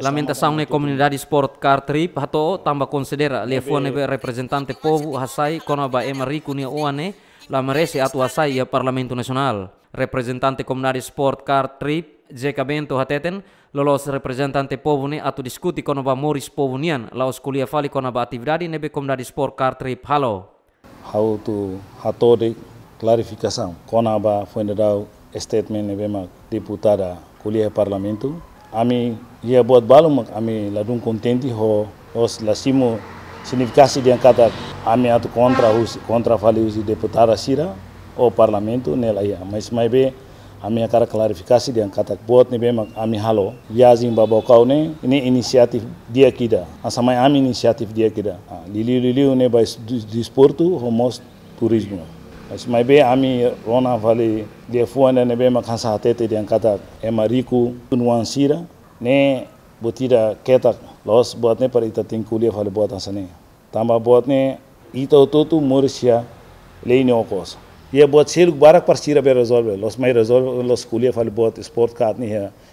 Lamenta saune sport car Trip hato tamba considera le be representante povo hasai konaba emariku ni oane la merese atu hasai ya Parlamento Nacional. Representante comunidade car Trip bento hateten lolos representante povo ne atu diskuti konaba moris povo nian laos kuliah fali konaba atividade nebe sport car Trip halo. How to de clarificação konaba fone dau statement nebe ma deputada kuliah e parlamento Ami ia buat balum ami ladung kontenti ho os lasimo significasi dia kata ami atu kontra hus kontra fali usi deputara sira o parlamento nela ia mas mai be ami akara klarifikasi dia kata buat ni be ami halo zin babau kau ne ini inisiatif dia kida asamai ami inisiatif dia kida lili ah, lili ne by disportu homos turismo Asi mai be ami rona valley des fois ne be makansa tete de angkata e mariku sira ne botira ketak los buatne par ita tingkulia vale buat asane tamba ne ita ototu morsia ne okos Ia buat sir barak par sira be resolve los mai resolve los kulia vale buat sport ka atni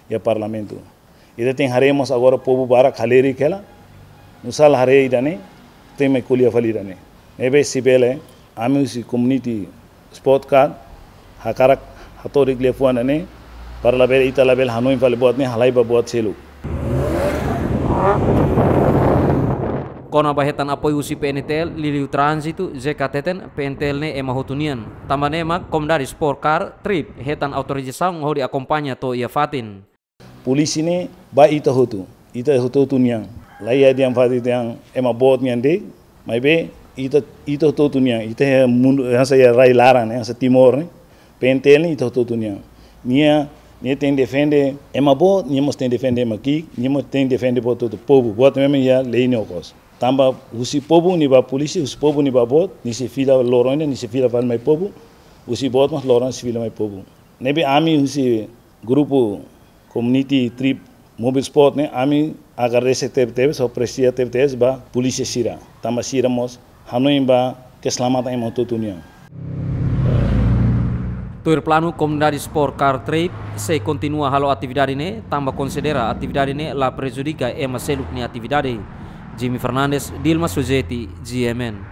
ya parlamentu. Ita ting haremos agora pobu barak haleri kela nusal hare idane teme kulia vale idane ebe sibele amin community sport card hakarak hatorik lefuan ane par label ita label hanoi fal buat ne halai ba buat selu kona bahetan apoi usi PNTL liliu transitu ZKTTN PNTL ne ema hutunian tambane mak kom dari sport car trip hetan autorisasi ho di akompanya to ia fatin polisi ne ba ita hutu ita hutu tunian. lai ya diang fatin yang ema buat nyande mai be ita ita to tunia ita mundo essa ya rai lara né essa timor né pentel ito to tunia nia nia ten defende é bo nia mos ten defende uma ki nia mos ten defende bo todo povo to mesmo ya lei ne okos tamba usi povo ni ba polisi usi povo ni ba bo ni se fila lorone ni se fila val mai povo usi bot mas lorone se fila mai povo nebe ami usi grupo community trip mobile spot né ami agarrese se teve teve só presia teve teve ba polisi sira tamba sira mos hanuimba keselamatan yang mau dunia. Tuir planu komendari sport car trip se continua halo aktividad ini tambah konsidera aktividad ini la prejudica e seluk ni ne atividade. Jimmy Fernandes, Dilma Sujeti, GMN.